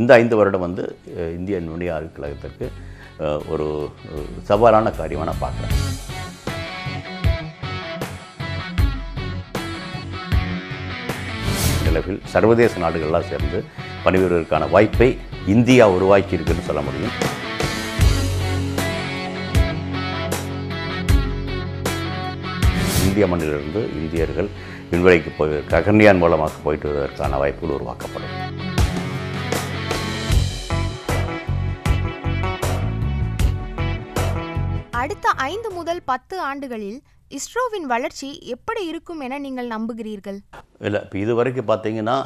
இந்த ஐந்து வருடம் வந்து இந்திய நுண்ணிய அறிவு கழகத்திற்கு ஒரு சவாலான காரியமாக நான் பார்க்குறேன் நிலவில் சர்வதேச நாடுகள்லாம் சேர்ந்து பணிபுரிவதற்கான வாய்ப்பை இந்தியா உருவாக்கி இருக்குன்னு சொல்ல முடியும் இந்திய மண்ணிலிருந்து இந்தியர்கள் விண்வெளிக்கு போய் ககன்யான் மூலமாக போயிட்டு வருவதற்கான வாய்ப்புகள் உருவாக்கப்படும் அடுத்த ஐந்து முதல் பத்து ஆண்டுகளில் இஸ்ரோவின் வளர்ச்சி எப்படி இருக்கும் என நீங்கள் நம்புகிறீர்கள் இல்லை இப்போ இது வரைக்கும் பார்த்தீங்கன்னா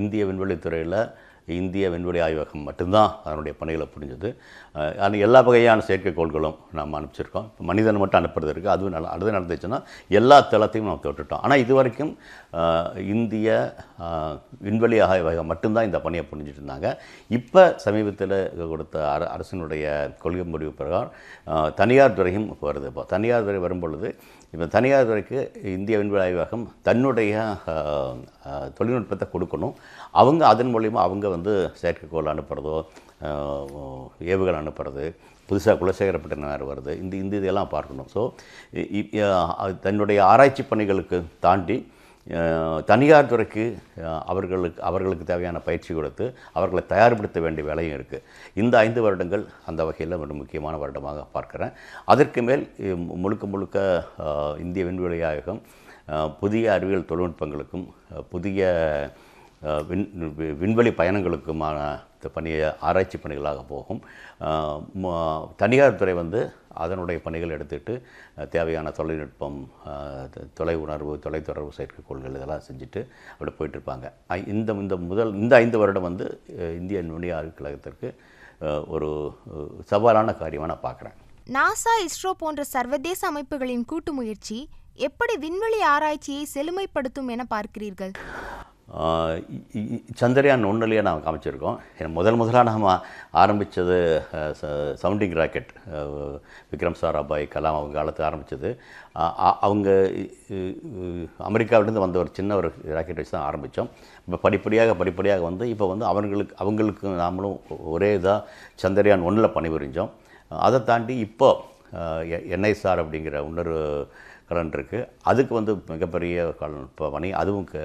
இந்திய விண்வெளித்துறையில் இந்திய விண்வெளி ஆய்வகம் மட்டும்தான் அதனுடைய பணிகளை புரிஞ்சது அது எல்லா வகையான செயற்கைக்கோள்களும் நம்ம அனுப்பிச்சிருக்கோம் இப்போ மனிதன் மட்டும் அனுப்புறது இருக்குது அதுவும் நல்லா அடுத்து நடந்துச்சுன்னா எல்லா தளத்தையும் நம்ம தொட்டுட்டோம் ஆனால் இது வரைக்கும் இந்திய விண்வெளி ஆய்வகம் மட்டும்தான் இந்த பணியை புரிஞ்சுட்டு இருந்தாங்க இப்போ சமீபத்தில் கொடுத்த அர அரசினுடைய கொள்கை முடிவு பிரகாரம் தனியார் துறையும் வருது இப்போ தனியார் துறை வரும்பொழுது இப்போ தனியார் துறைக்கு இந்திய விண்வெளி ஆய்வகம் தன்னுடைய தொழில்நுட்பத்தை கொடுக்கணும் அவங்க அதன் மூலிமா அவங்க வந்து செயற்கைக்கோள் அனுப்புகிறதோ ஏவுகள் அனுப்புறது புதுசாக குலசேகரப்பட்ட நேரம் வருது இந்த இந்த இதெல்லாம் பார்க்கணும் ஸோ தன்னுடைய ஆராய்ச்சி பணிகளுக்கு தாண்டி தனியார் துறைக்கு அவர்களுக்கு அவர்களுக்கு தேவையான பயிற்சி கொடுத்து அவர்களை தயார்படுத்த வேண்டிய வேலையும் இருக்குது இந்த ஐந்து வருடங்கள் அந்த வகையில் ஒரு முக்கியமான வருடமாக பார்க்குறேன் அதற்கு மேல் முழுக்க முழுக்க இந்திய விண்வெளி ஆயகம் புதிய அறிவியல் தொழில்நுட்பங்களுக்கும் புதிய விண் விண்வெளி பயணங்களுக்குமான பணியை ஆராய்ச்சி பணிகளாக போகும் தனியார் துறை வந்து அதனுடைய பணிகள் எடுத்துகிட்டு தேவையான தொழில்நுட்பம் தொலை உணர்வு தொலைத்தொடர்பு செயற்கைக்கோள்கள் இதெல்லாம் செஞ்சுட்டு அப்படி போயிட்டுருப்பாங்க இந்த இந்த முதல் இந்த ஐந்து வருடம் வந்து இந்திய நுண்ணிய ஆய்வுக்கழகத்திற்கு ஒரு சவாலான காரியமாக நான் பார்க்குறேன் நாசா இஸ்ரோ போன்ற சர்வதேச அமைப்புகளின் கூட்டு முயற்சி எப்படி விண்வெளி ஆராய்ச்சியை செழுமைப்படுத்தும் என பார்க்கிறீர்கள் சந்திரயான் ஒன்றுலையே நாம் காமிச்சிருக்கோம் முதல் முதலாக நாம் ஆரம்பித்தது சவுண்டிங் ராக்கெட் விக்ரம் சாராபாய் கலாம் அவங்க காலத்துக்கு ஆரம்பித்தது அவங்க அமெரிக்காவிலேருந்து வந்த ஒரு சின்ன ஒரு ராக்கெட் வச்சு தான் ஆரம்பித்தோம் இப்போ படிப்படியாக படிப்படியாக வந்து இப்போ வந்து அவங்களுக்கு அவங்களுக்கு நாமளும் ஒரே இதாக சந்திரயான் ஒன்றில் பணிபுரிஞ்சோம் அதை தாண்டி இப்போது என்ஐஎஸ்ஆர் அப்படிங்கிற இன்னொரு கலன் இருக்குது அதுக்கு வந்து மிகப்பெரிய கலன் பணி அதுவும் க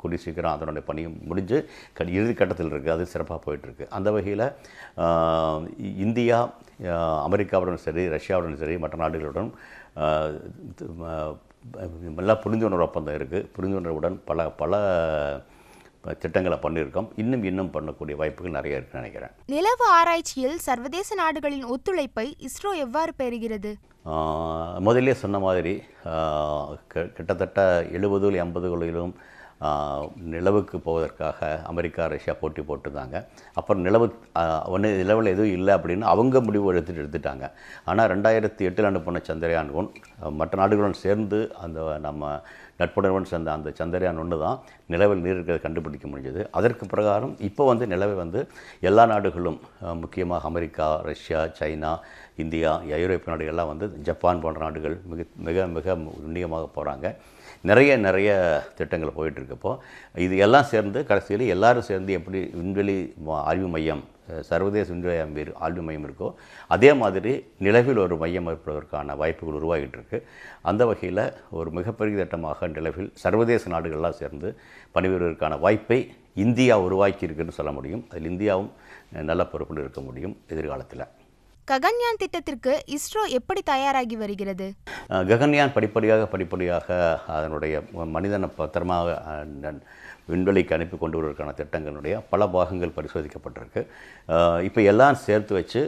கூடி சீக்கிரம் அதனுடைய பணியும் முடிஞ்சு க கட்டத்தில் இருக்குது அது சிறப்பாக போயிட்டுருக்கு அந்த வகையில் இந்தியா அமெரிக்காவுடனும் சரி ரஷ்யாவுடனும் சரி மற்ற நாடுகளுடனும் நல்லா புரிந்துணர்வு ஒப்பந்தம் இருக்குது புரிந்துணர்வுடன் பல பல திட்டங்களை பண்ணியிருக்கோம் இன்னும் இன்னும் பண்ணக்கூடிய வாய்ப்புகள் நிறைய இருக்கு நினைக்கிறேன் நிலவு ஆராய்ச்சியில் சர்வதேச நாடுகளின் ஒத்துழைப்பை இஸ்ரோ எவ்வாறு பெறுகிறது முதலே சொன்ன மாதிரி கிட்டத்தட்ட எழுபதுகள் எண்பதுகளிலும் நிலவுக்கு போவதற்காக அமெரிக்கா ரஷ்யா போட்டி போட்டிருந்தாங்க அப்புறம் நிலவு ஒன்று நிலவில் எதுவும் இல்லை அப்படின்னு அவங்க முடிவு எடுத்துகிட்டு எடுத்துட்டாங்க ஆனால் ரெண்டாயிரத்தி எட்டில் அனுப்பின சந்திரயான் மற்ற நாடுகளுடன் சேர்ந்து அந்த நம்ம நட்புணர்வன் சேர்ந்த அந்த சந்திரயான் ஒன்று தான் நிலவில் நீர் இருக்கிறத கண்டுபிடிக்க முடிஞ்சது அதற்கு பிரகாரம் இப்போ வந்து நிலவை வந்து எல்லா நாடுகளும் முக்கியமாக அமெரிக்கா ரஷ்யா சைனா இந்தியா ஐரோப்பிய நாடுகள்லாம் வந்து ஜப்பான் போன்ற நாடுகள் மிக மிக மிக நுண்ணியமாக போகிறாங்க நிறைய நிறைய திட்டங்கள் போயிட்டுருக்கப்போ இது எல்லாம் சேர்ந்து கடைசியில் எல்லோரும் சேர்ந்து எப்படி விண்வெளி அறிவு மையம் சர்வதேச விண்வெளி பேர் ஆழ்வு மையம் இருக்கோ அதே மாதிரி நிலவில் ஒரு மையம் அமைப்பதற்கான வாய்ப்புகள் உருவாகிட்டு இருக்கு அந்த வகையில் ஒரு மிகப்பெரிய திட்டமாக நிலவில் சர்வதேச நாடுகள்லாம் சேர்ந்து பணிபுரிவதற்கான வாய்ப்பை இந்தியா உருவாக்கி இருக்குன்னு சொல்ல முடியும் அதில் இந்தியாவும் நல்ல பொறுப்புடன் இருக்க முடியும் எதிர்காலத்தில் ககன்யான் திட்டத்திற்கு இஸ்ரோ எப்படி தயாராகி வருகிறது ககன்யான் படிப்படியாக படிப்படியாக அதனுடைய மனிதனை பத்திரமாக விண்வெளிக்கு அனுப்பி கொண்டு வருவதற்கான திட்டங்களுடைய பல பாகங்கள் பரிசோதிக்கப்பட்டிருக்கு இப்போ எல்லாம் சேர்த்து வச்சு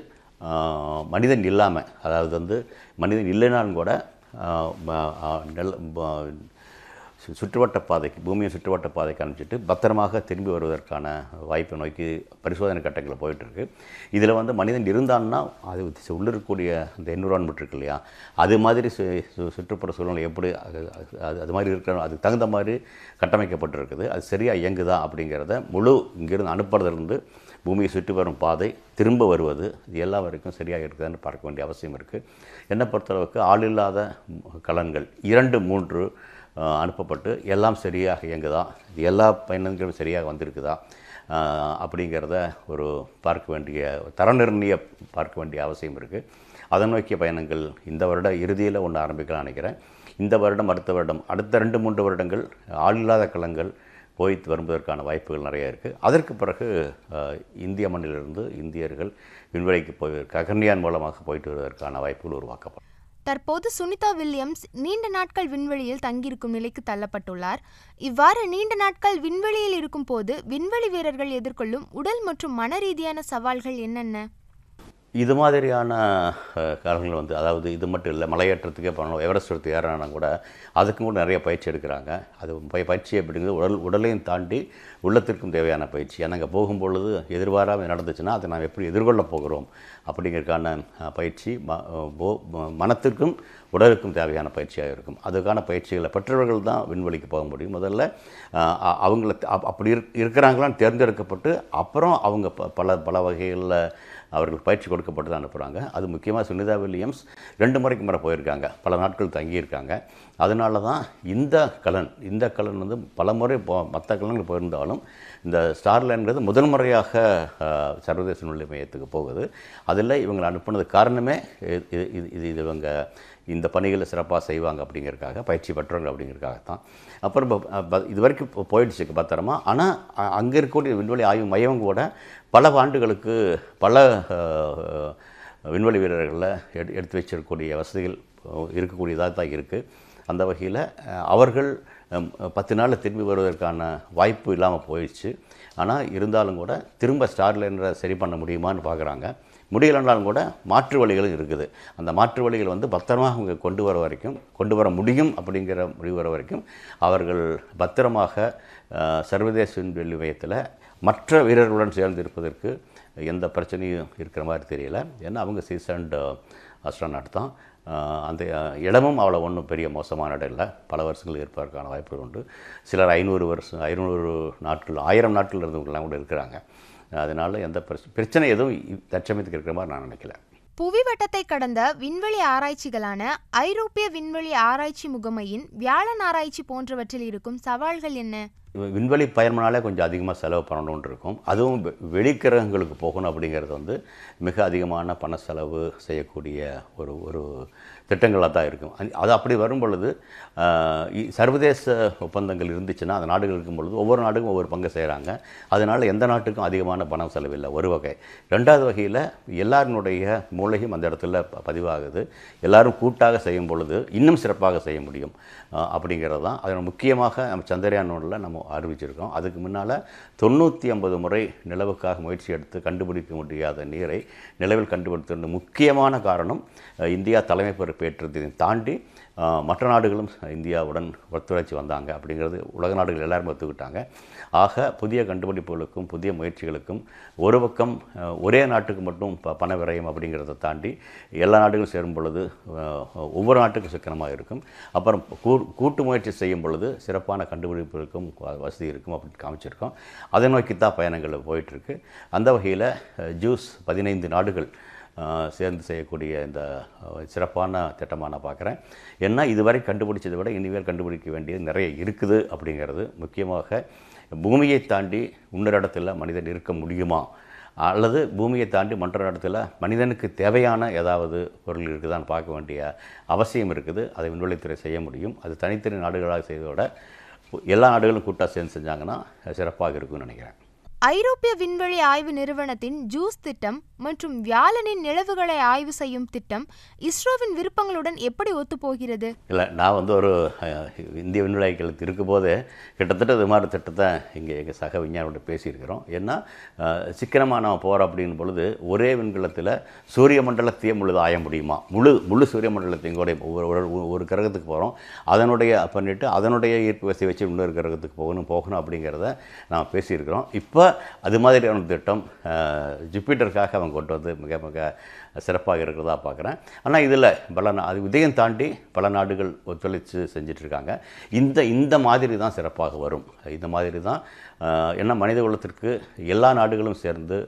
மனிதன் இல்லாமல் அதாவது வந்து மனிதன் இல்லைனாலும் கூட நெல் சுற்றுவட்ட பாதைக்கு பூமியை சுற்றுவட்ட பாதைக்கு அனுப்பிச்சிட்டு பத்திரமாக திரும்பி வருவதற்கான வாய்ப்பை நோக்கி பரிசோதனை கட்டங்களில் போயிட்டுருக்கு இதில் வந்து மனிதன் இருந்தான்னா அது உள்ளே இருக்கக்கூடிய அந்த என்விரான்மெண்ட் இருக்கு இல்லையா அது மாதிரி சு சுற்றுப்புற சூழ்நிலை எப்படி அது அது மாதிரி இருக்கிற அதுக்கு தகுந்த மாதிரி கட்டமைக்கப்பட்டிருக்குது அது சரியாக இயங்குதா அப்படிங்கிறத முழு இங்கிருந்து அனுப்புறதுலேருந்து பூமியை சுற்றி வரும் பாதை திரும்ப வருவது இது எல்லா வரைக்கும் சரியாக இருக்குதுன்னு பார்க்க வேண்டிய அவசியம் இருக்குது என்னை பொறுத்தளவுக்கு ஆளில்லாத கலன்கள் இரண்டு மூன்று அனுப்பப்பட்டு எல்லாம் சரியாக இயங்குதா எல்லா பயணங்களும் சரியாக வந்திருக்குதா அப்படிங்கிறத ஒரு பார்க்க வேண்டிய தர நிர்ணய பார்க்க வேண்டிய அவசியம் இருக்குது அதன் நோக்கிய பயணங்கள் இந்த வருட இறுதியில் ஒன்று ஆரம்பிக்கலாம் நினைக்கிறேன் இந்த வருடம் அடுத்த வருடம் அடுத்த ரெண்டு மூன்று வருடங்கள் ஆளில்லாத களங்கள் போய் வரும்பதற்கான வாய்ப்புகள் நிறையா இருக்குது அதற்கு பிறகு இந்திய மண்ணிலிருந்து இந்தியர்கள் விண்வெளிக்கு போய் ககன்யான் மூலமாக போயிட்டு வருவதற்கான வாய்ப்புகள் உருவாக்கப்படும் தற்போது சுனிதா வில்லியம்ஸ் நீண்ட நாட்கள் விண்வெளியில் தங்கியிருக்கும் நிலைக்கு தள்ளப்பட்டுள்ளார் இவ்வாறு நீண்ட நாட்கள் விண்வெளியில் இருக்கும் போது விண்வெளி வீரர்கள் எதிர்கொள்ளும் உடல் மற்றும் மன ரீதியான சவால்கள் என்னென்ன இது மாதிரியான காரணங்கள் வந்து அதாவது இது மட்டும் இல்லை மலையேற்றத்துக்கே பண்ணணும் எவரெஸ்ட் எடுத்து ஏறானா கூட அதுக்கும் கூட நிறைய பயிற்சி எடுக்கிறாங்க அது பயிற்சி அப்படிங்கிறது உடல் உடலையும் தாண்டி உள்ளத்திற்கும் தேவையான பயிற்சி ஏன்னா அங்கே போகும்பொழுது எதிர்பாராமல் நடந்துச்சுன்னா அதை நாம் எப்படி எதிர்கொள்ள போகிறோம் அப்படிங்கிறதுக்கான பயிற்சி மனத்திற்கும் உடலுக்கும் தேவையான பயிற்சியாக இருக்கும் அதுக்கான பயிற்சிகளை பெற்றவர்கள் தான் விண்வெளிக்கு போக முடியும் முதல்ல அவங்கள அப்படி இருக்கிறாங்களான்னு தேர்ந்தெடுக்கப்பட்டு அப்புறம் அவங்க பல பல வகைகளில் அவர்களுக்கு பயிற்சி கொடுக்கப்பட்டு தான் அனுப்புகிறாங்க அது முக்கியமாக சுனிதா வில்லியம்ஸ் ரெண்டு முறைக்கு முறை போயிருக்காங்க பல நாட்கள் தங்கியிருக்காங்க அதனால தான் இந்த கலன் இந்த கலன் வந்து பல முறை மற்ற கலன்கள் போயிருந்தாலும் இந்த ஸ்டார்லைன்ங்கிறது முதன்முறையாக சர்வதேச நுழை மையத்துக்கு போகுது அதில் இவங்களை அனுப்புனது காரணமே இது இது இது இவங்க இந்த பணிகளை சிறப்பாக செய்வாங்க அப்படிங்கிறக்காக பயிற்சி பெற்றவங்க அப்படிங்கிறக்காக தான் அப்புறம் இது வரைக்கும் போயிடுச்சு பத்திரமா ஆனால் அங்கே இருக்கக்கூடிய விண்வெளி ஆய்வு மையம் கூட பல ஆண்டுகளுக்கு பல விண்வெளி வீரர்களை எடுத்து வச்சிருக்கக்கூடிய வசதிகள் இருக்கக்கூடியதாக தான் இருக்குது அந்த வகையில் அவர்கள் பத்து நாளில் திரும்பி வருவதற்கான வாய்ப்பு இல்லாமல் போயிடுச்சு ஆனால் இருந்தாலும் கூட திரும்ப ஸ்டார்லைனரை சரி பண்ண முடியுமான்னு பார்க்குறாங்க முடியலைனாலும் கூட மாற்று வழிகளும் இருக்குது அந்த மாற்று வழிகள் வந்து பத்திரமாக அவங்க கொண்டு வர வரைக்கும் கொண்டு வர முடியும் அப்படிங்கிற முடிவு வர வரைக்கும் அவர்கள் பத்திரமாக சர்வதேச விண்வெளி மையத்தில் மற்ற வீரர்களுடன் சேர்ந்து இருப்பதற்கு எந்த பிரச்சனையும் இருக்கிற மாதிரி தெரியல ஏன்னா அவங்க சீசன்ட் அஸ்ட்ரானாட் தான் அந்த இடமும் அவ்வளோ ஒன்றும் பெரிய மோசமான இடம் இல்லை பல வருஷங்கள் இருப்பதற்கான வாய்ப்புகள் உண்டு சிலர் ஐநூறு வருஷம் ஐநூறு நாட்கள் ஆயிரம் நாட்கள் இருந்தவங்களாம் கூட இருக்கிறாங்க அதனால் எந்த பிரச்சனை பிரச்சனை எதுவும் தற்சமயத்துக்கு இருக்கிற மாதிரி நான் நினைக்கல புவி வட்டத்தை கடந்த விண்வெளி ஆராய்ச்சிகளான ஐரோப்பிய விண்வெளி ஆராய்ச்சி முகமையின் வியாழன் ஆராய்ச்சி போன்றவற்றில் இருக்கும் சவால்கள் என்ன விண்வெளி பயணம்னாலே கொஞ்சம் அதிகமாக செலவு பண்ணணும்னு இருக்கும் அதுவும் வெளிக்கிரகங்களுக்கு போகணும் அப்படிங்கிறது வந்து மிக அதிகமான பண செலவு செய்யக்கூடிய ஒரு ஒரு திட்டங்களாக தான் இருக்கும் அது அப்படி வரும் பொழுது சர்வதேச ஒப்பந்தங்கள் இருந்துச்சுன்னா அந்த நாடுகள் இருக்கும் பொழுது ஒவ்வொரு நாடுக்கும் ஒவ்வொரு பங்கு செய்கிறாங்க அதனால் எந்த நாட்டுக்கும் அதிகமான பணம் செலவில்லை ஒரு வகை ரெண்டாவது வகையில் எல்லாருனுடைய மூளையும் அந்த இடத்துல பதிவாகுது எல்லோரும் கூட்டாக செய்யும் பொழுது இன்னும் சிறப்பாக செய்ய முடியும் அப்படிங்கிறது தான் அதில் முக்கியமாக நம்ம சந்திரயான் நம்ம ஆரம்பிச்சிருக்கோம் அதுக்கு முன்னால் தொண்ணூற்றி ஐம்பது முறை நிலவுக்காக முயற்சி எடுத்து கண்டுபிடிக்க முடியாத நீரை நிலவில் கண்டுபிடித்த முக்கியமான காரணம் இந்தியா தலைமை பொறுப்பேற்றதை தாண்டி மற்ற நாடுகளும் இந்தியாவுடன் ஒத்துழைச்சி வந்தாங்க அப்படிங்கிறது உலக நாடுகள் எல்லாரும் ஒத்துக்கிட்டாங்க ஆக புதிய கண்டுபிடிப்புகளுக்கும் புதிய முயற்சிகளுக்கும் ஒரு பக்கம் ஒரே நாட்டுக்கு மட்டும் ப பண விரயம் அப்படிங்கிறத தாண்டி எல்லா நாடுகளும் சேரும் பொழுது ஒவ்வொரு நாட்டுக்கும் சிக்கனமாக இருக்கும் அப்புறம் கூ கூட்டு முயற்சி செய்யும் பொழுது சிறப்பான கண்டுபிடிப்புகளுக்கும் வசதி இருக்கும் அப்படின்னு காமிச்சிருக்கோம் அதை நோக்கித்தான் பயணங்கள் போயிட்டுருக்கு அந்த வகையில் ஜூஸ் பதினைந்து நாடுகள் சேர்ந்து செய்யக்கூடிய இந்த சிறப்பான திட்டமாக நான் பார்க்குறேன் ஏன்னா இதுவரை கண்டுபிடிச்சதை விட இனிமேல் கண்டுபிடிக்க வேண்டியது நிறைய இருக்குது அப்படிங்கிறது முக்கியமாக பூமியை தாண்டி இன்னொரு இடத்துல மனிதன் இருக்க முடியுமா அல்லது பூமியை தாண்டி மற்ற இடத்துல மனிதனுக்கு தேவையான ஏதாவது பொருள் இருக்குதான்னு பார்க்க வேண்டிய அவசியம் இருக்குது அதை விண்வெளித்துறை செய்ய முடியும் அது தனித்தனி நாடுகளாக செய்ததோட எல்லா நாடுகளும் கூட்டாக சேர்ந்து செஞ்சாங்கன்னா சிறப்பாக இருக்கும்னு நினைக்கிறேன் ஐரோப்பிய விண்வெளி ஆய்வு நிறுவனத்தின் ஜூஸ் திட்டம் மற்றும் வியாழனின் நிலவுகளை ஆய்வு செய்யும் திட்டம் இஸ்ரோவின் விருப்பங்களுடன் எப்படி ஒத்துப்போகிறது இல்லை நான் வந்து ஒரு இந்திய விண்வெளி ஆய்வுகளுக்கு இருக்கும்போது கிட்டத்தட்ட இது மாதிரி திட்டத்தை இங்கே எங்கள் சக விஞ்ஞானியோட பேசியிருக்கிறோம் ஏன்னா சிக்கனமாக நான் போகிறோம் அப்படின்னு பொழுது ஒரே விண்கலத்தில் சூரிய மண்டலத்தையும் முழுது ஆய முடியுமா முழு முழு சூரிய மண்டலத்தையும் கூட ஒரு ஒரு கிரகத்துக்கு போகிறோம் அதனுடைய பண்ணிவிட்டு அதனுடைய ஈர்ப்பு வசதி வச்சு இன்னொரு கிரகத்துக்கு போகணும் போகணும் அப்படிங்கிறத நான் பேசியிருக்கிறோம் இப்போ அது மாதிரியான திட்டம் ஜூப்பிட்டருக்காக அவங்க கொண்டு வந்து மிக மிக சிறப்பாக இருக்கிறதா பார்க்குறேன் ஆனால் இதில் பல அது இதையும் தாண்டி பல நாடுகள் ஒத்துழைச்சு செஞ்சிட்ருக்காங்க இந்த இந்த மாதிரி தான் சிறப்பாக வரும் இந்த மாதிரி தான் ஏன்னா மனித குலத்திற்கு எல்லா நாடுகளும் சேர்ந்து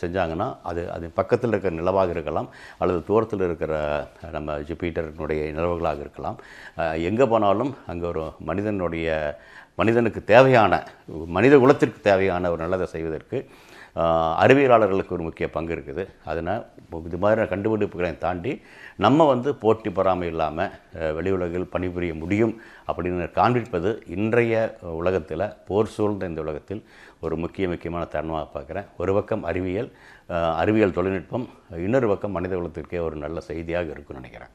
செஞ்சாங்கன்னா அது அது பக்கத்தில் இருக்கிற நிலவாக இருக்கலாம் அல்லது தூரத்தில் இருக்கிற நம்ம ஜூப்பிட்டரினுடைய நிலவுகளாக இருக்கலாம் எங்கே போனாலும் அங்கே ஒரு மனிதனுடைய மனிதனுக்கு தேவையான மனித குலத்திற்கு தேவையான ஒரு நல்லதை செய்வதற்கு அறிவியலாளர்களுக்கு ஒரு முக்கிய பங்கு இருக்குது அதனால் இது மாதிரி கண்டுபிடிப்புகளை தாண்டி நம்ம வந்து போட்டி பொறாமை இல்லாமல் வெளி உலகில் பணிபுரிய முடியும் அப்படின்னு காண்பிப்பது இன்றைய உலகத்தில் போர் சூழ்ந்த இந்த உலகத்தில் ஒரு முக்கிய முக்கியமான தருணமாக பார்க்குறேன் ஒரு பக்கம் அறிவியல் அறிவியல் தொழில்நுட்பம் இன்னொரு பக்கம் மனித குலத்திற்கே ஒரு நல்ல செய்தியாக இருக்குன்னு நினைக்கிறேன்